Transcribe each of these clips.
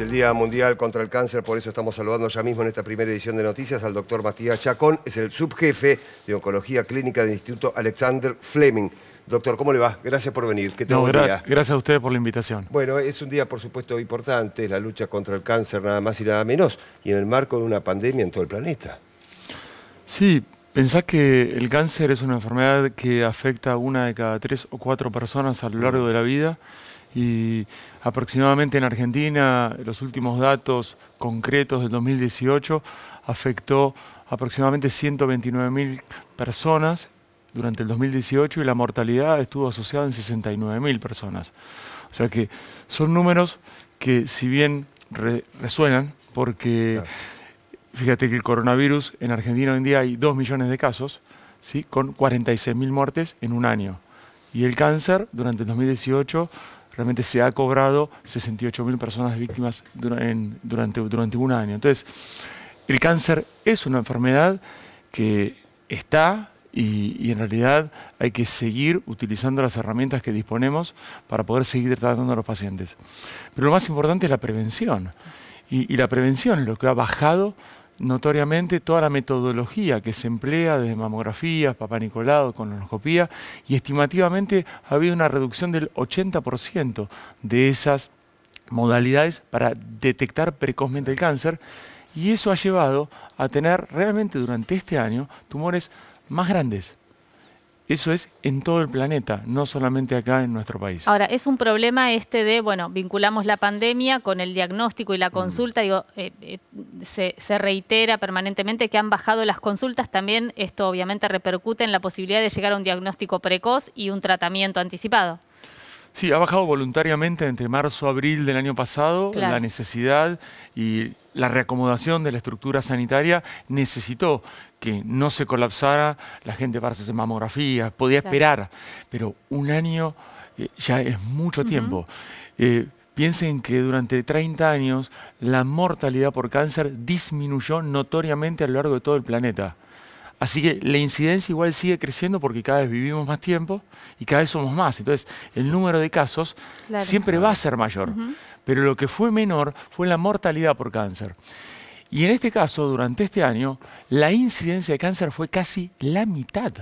el Día Mundial contra el Cáncer, por eso estamos saludando ya mismo en esta primera edición de noticias al doctor Matías Chacón, es el subjefe de Oncología Clínica del Instituto Alexander Fleming. Doctor, ¿cómo le va? Gracias por venir. ¿Qué no, Gracias a ustedes por la invitación. Bueno, es un día, por supuesto, importante, la lucha contra el cáncer, nada más y nada menos, y en el marco de una pandemia en todo el planeta. Sí, Pensás que el cáncer es una enfermedad que afecta a una de cada tres o cuatro personas a lo largo de la vida y aproximadamente en Argentina, los últimos datos concretos del 2018, afectó aproximadamente 129.000 personas durante el 2018 y la mortalidad estuvo asociada en 69.000 personas. O sea que son números que si bien resuenan, porque fíjate que el coronavirus en Argentina hoy en día hay 2 millones de casos, ¿sí? con 46.000 muertes en un año. Y el cáncer durante el 2018 realmente se ha cobrado 68.000 personas víctimas durante, durante un año. Entonces, el cáncer es una enfermedad que está y, en realidad hay que seguir utilizando las herramientas que disponemos para poder seguir tratando a los pacientes. Pero lo más importante es la prevención. y la prevención es lo que ha bajado notoriamente toda la metodología que se emplea desde mamografías, papanicolado, colonoscopía, y estimativamente ha habido una reducción del 80% de esas modalidades para detectar precozmente el cáncer, y eso ha llevado a tener realmente durante este año tumores más grandes, eso es en todo el planeta, no solamente acá en nuestro país. Ahora, es un problema este de, bueno, vinculamos la pandemia con el diagnóstico y la mm. consulta, digo, eh, eh, se, reitera permanentemente que han bajado las consultas, también esto obviamente repercute en la posibilidad de llegar a un diagnóstico precoz y un tratamiento anticipado. Sí, ha bajado voluntariamente entre marzo y abril del año pasado. La necesidad y la reacomodación de la estructura sanitaria necesitó que no se colapsara, la gente para hacerse mamografía, podía esperar, pero un año eh, ya es mucho tiempo. Eh, piensen que durante 30 años la mortalidad por cáncer disminuyó notoriamente a lo largo de todo el planeta. Así que la incidencia igual sigue creciendo porque cada vez vivimos más tiempo y cada vez somos más. Entonces, el número de casos siempre va a ser mayor. Pero lo que fue menor fue la mortalidad por cáncer. Y en este caso, durante este año, la incidencia de cáncer fue casi la mitad.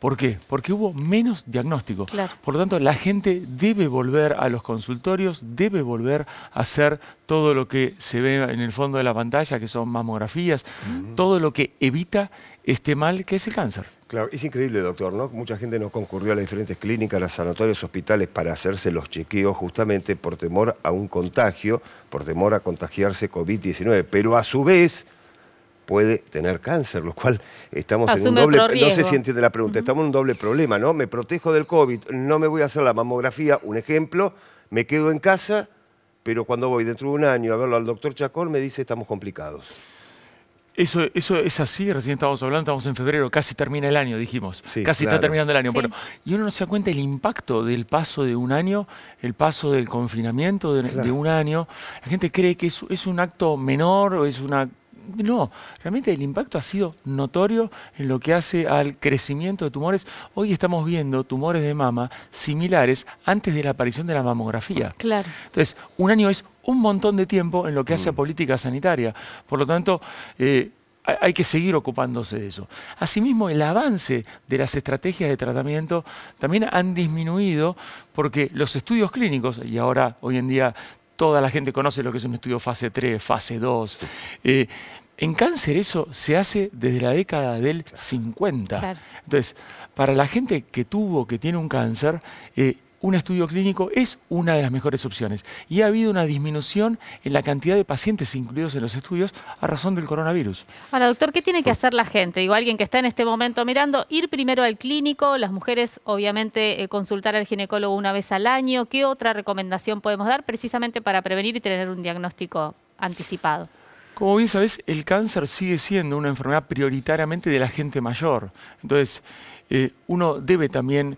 ¿Por qué? Porque hubo menos diagnóstico. Por lo tanto, la gente debe volver a los consultorios, debe volver a hacer todo lo que se ve en el fondo de la pantalla, que son mamografías, mm. todo lo que evita este mal que es el cáncer. Claro, es increíble, doctor, ¿no? Mucha gente no concurrió a las diferentes clínicas, a los sanatorios, hospitales para hacerse los chequeos justamente por temor a un contagio, por temor a contagiarse COVID-19, pero a su vez puede tener cáncer, lo cual estamos en un doble... no sé si entiende la pregunta, estamos en un doble problema, ¿no? Me protejo del COVID, no me voy a hacer la mamografía, un ejemplo, me quedo en casa, pero cuando voy dentro de un año a verlo al doctor Chacón me dice estamos complicados. Eso, eso es así, recién estábamos hablando, estamos en febrero, casi termina el año, dijimos. casi está terminando el año. y uno no se da cuenta el impacto del paso de un año, el paso del confinamiento de, un año. La gente cree que es, es, un acto menor o es una no, realmente el impacto ha sido notorio en lo que hace al crecimiento de tumores. Hoy estamos viendo tumores de mama similares antes de la aparición de la mamografía. Claro. Entonces, un año es un montón de tiempo en lo que hace a mm. política sanitaria. Por lo tanto, eh, hay que seguir ocupándose de eso. Asimismo, el avance de las estrategias de tratamiento también han disminuido porque los estudios clínicos, y ahora hoy en día toda la gente conoce lo que es un estudio fase 3, fase 2, en cáncer eso se hace desde la década del 50. Entonces, para la gente que tuvo, que tiene un cáncer, eh, un estudio clínico es una de las mejores opciones. Y ha habido una disminución en la cantidad de pacientes incluidos en los estudios a razón del coronavirus. Ahora, doctor, ¿qué tiene que hacer la gente? Digo, alguien que está en este momento mirando, ir primero al clínico, las mujeres obviamente eh, consultar al ginecólogo una vez al año. ¿Qué otra recomendación podemos dar precisamente para prevenir y tener un diagnóstico anticipado? Como bien sabes, el cáncer sigue siendo una enfermedad prioritariamente de la gente mayor. Entonces, eh, uno debe también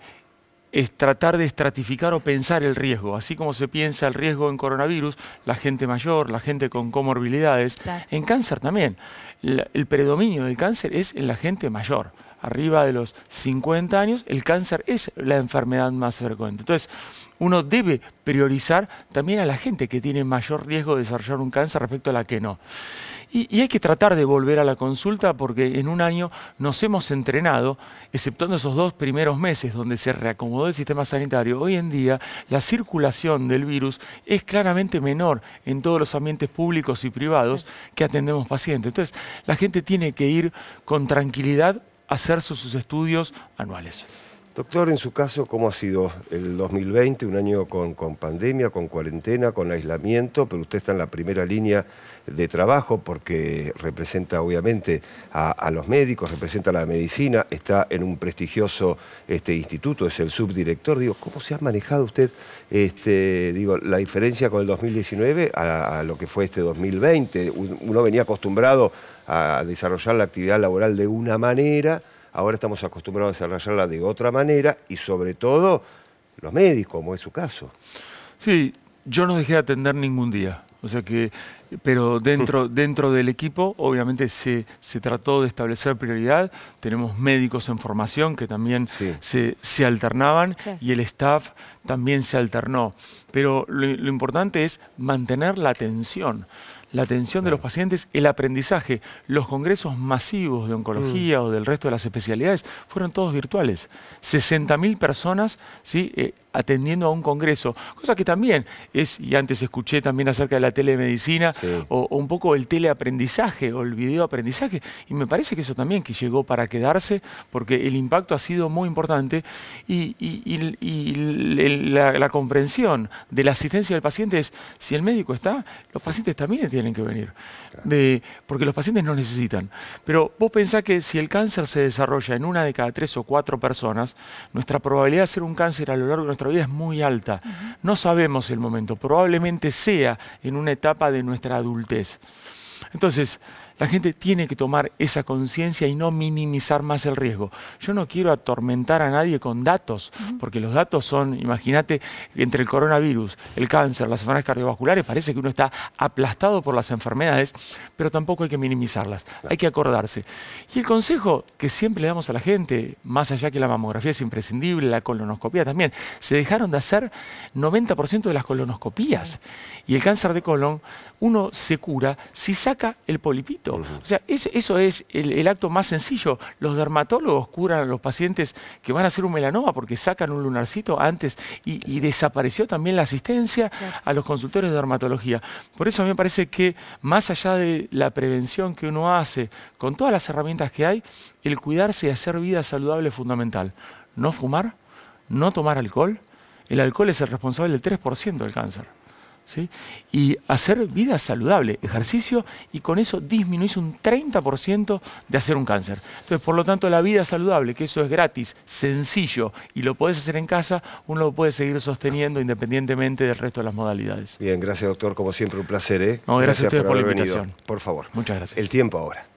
tratar de estratificar o pensar el riesgo. Así como se piensa el riesgo en coronavirus, la gente mayor, la gente con comorbilidades, en cáncer también. el predominio del cáncer es en la gente mayor arriba de los 50 años, el cáncer es la enfermedad más frecuente. Entonces, uno debe priorizar también a la gente que tiene mayor riesgo de desarrollar un cáncer respecto a la que no. Y, hay que tratar de volver a la consulta porque en un año nos hemos entrenado, exceptuando esos dos primeros meses donde se reacomodó el sistema sanitario, hoy en día la circulación del virus es claramente menor en todos los ambientes públicos y privados que atendemos pacientes. Entonces, la gente tiene que ir con tranquilidad hacer sus estudios anuales. Doctor, en su caso, ¿cómo ha sido el 2020? Un año con, pandemia, con cuarentena, con aislamiento, pero usted está en la primera línea de trabajo porque representa obviamente a, los médicos, representa a la medicina, está en un prestigioso este, instituto, es el subdirector. Digo, ¿cómo se ha manejado usted este, digo, la diferencia con el 2019 a, a lo que fue este 2020? Uno venía acostumbrado a desarrollar la actividad laboral de una manera Ahora estamos acostumbrados a desarrollarla de otra manera y sobre todo los médicos, como es su caso. Sí, yo no dejé de atender ningún día. O sea que pero dentro, dentro del equipo obviamente se, trató de establecer prioridad. Tenemos médicos en formación que también se, alternaban y el staff también se alternó. Pero lo, importante es mantener la atención la atención de los pacientes, el aprendizaje. Los congresos masivos de oncología mm. o del resto de las especialidades fueron todos virtuales. 60.000 personas ¿sí? Eh, atendiendo a un congreso, cosa que también es, y antes escuché también acerca de la telemedicina, o, un poco el teleaprendizaje o el videoaprendizaje. Y me parece que eso también que llegó para quedarse, porque el impacto ha sido muy importante y, la, comprensión de la asistencia del paciente es, si el médico está, los pacientes también tienen que venir, porque los pacientes no necesitan. Pero vos pensás que si el cáncer se desarrolla en una de cada tres o cuatro personas, nuestra probabilidad de ser un cáncer a lo largo de nuestra vida es muy alta. No sabemos el momento, probablemente sea en una etapa de nuestra adultez. Entonces, la gente tiene que tomar esa conciencia y no minimizar más el riesgo. Yo no quiero atormentar a nadie con datos, porque los datos son, imagínate, entre el coronavirus, el cáncer, las enfermedades cardiovasculares, parece que uno está aplastado por las enfermedades, pero tampoco hay que minimizarlas, hay que acordarse. Y el consejo que siempre le damos a la gente, más allá que la mamografía es imprescindible, la colonoscopia también, se dejaron de hacer 90% de las colonoscopías. Y el cáncer de colon, uno se cura si saca el polipito. O sea, eso, es el, acto más sencillo. Los dermatólogos curan a los pacientes que van a hacer un melanoma porque sacan un lunarcito antes y, desapareció también la asistencia a los consultores de dermatología. Por eso a mí me parece que más allá de la prevención que uno hace con todas las herramientas que hay, el cuidarse y hacer vida saludable es fundamental. No fumar, no tomar alcohol. El alcohol es el responsable del 3% del cáncer y hacer vida saludable, ejercicio, y con eso disminuís un 30% de hacer un cáncer. Entonces, por lo tanto, la vida saludable, que eso es gratis, sencillo, y lo podés hacer en casa, uno lo puede seguir sosteniendo independientemente del resto de las modalidades. Bien, gracias doctor, como siempre un placer. ¿eh? gracias, a ustedes por, la invitación. Por favor. Muchas gracias. El tiempo ahora.